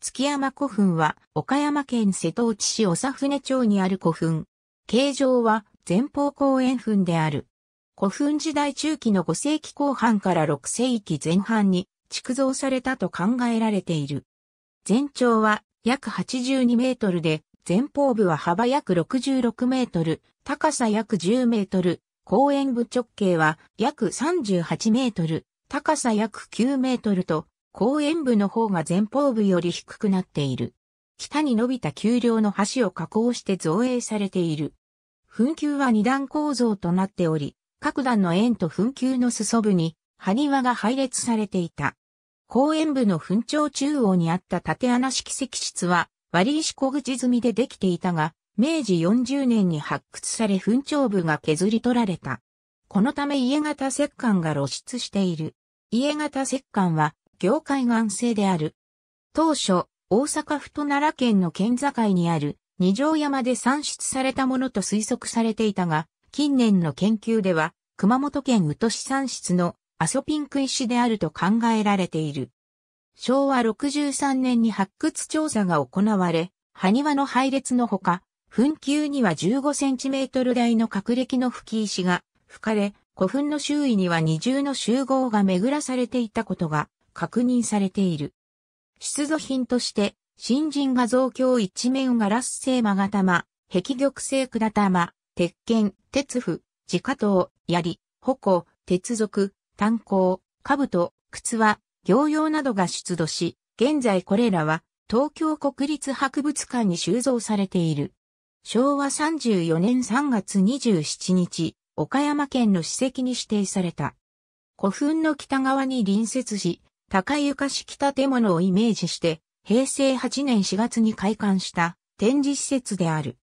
月山古墳は、岡山県瀬戸内市長船町にある古墳。形状は、前方後円墳である。古墳時代中期の5世紀後半から6世紀前半に、築造されたと考えられている。全長は、約82メートルで、前方部は幅約66メートル、高さ約10メートル、後円部直径は約38メートル、高さ約9メートルと、後円部の方が前方部より低くなっている。北に伸びた丘陵の橋を加工して造営されている。墳丘は二段構造となっており、各段の円と墳丘の裾部に、埴輪が配列されていた。後円部の墳頂中央にあった縦穴式石室は、割石小口積みでできていたが、明治40年に発掘され墳頂部が削り取られた。このため家型石棺が露出している。家型石棺は業界安性である。当初、大阪府と奈良県の県境にある二条山で産出されたものと推測されていたが、近年の研究では、熊本県宇都市産出のアソピンク石であると考えられている。昭和63年に発掘調査が行われ、埴輪の配列のほか、墳丘には15センチメートル台のれ歴の吹き石が吹かれ、古墳の周囲には二重の集合が巡らされていたことが確認されている。出土品として、新人画像鏡一面ガラス製マガ玉、壁玉製管玉、鉄剣、鉄符、自家刀、槍、矛、鉄属、炭鉱、兜、靴は、行用などが出土し、現在これらは、東京国立博物館に収蔵されている。昭和34年3月27日、岡山県の史跡に指定された。古墳の北側に隣接し、高床式建物をイメージして、平成8年4月に開館した展示施設である。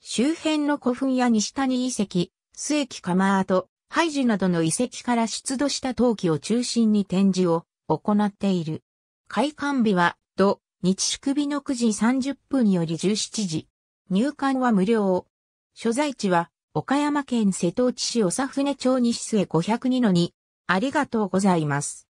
周辺の古墳や西谷遺跡、末木釜跡、廃寺などの遺跡から出土した陶器を中心に展示を行っている。開館日は、土、日祝日の9時30分より17時。入館は無料。所在地は、岡山県瀬戸内市長船町西末502の2。ありがとうございます。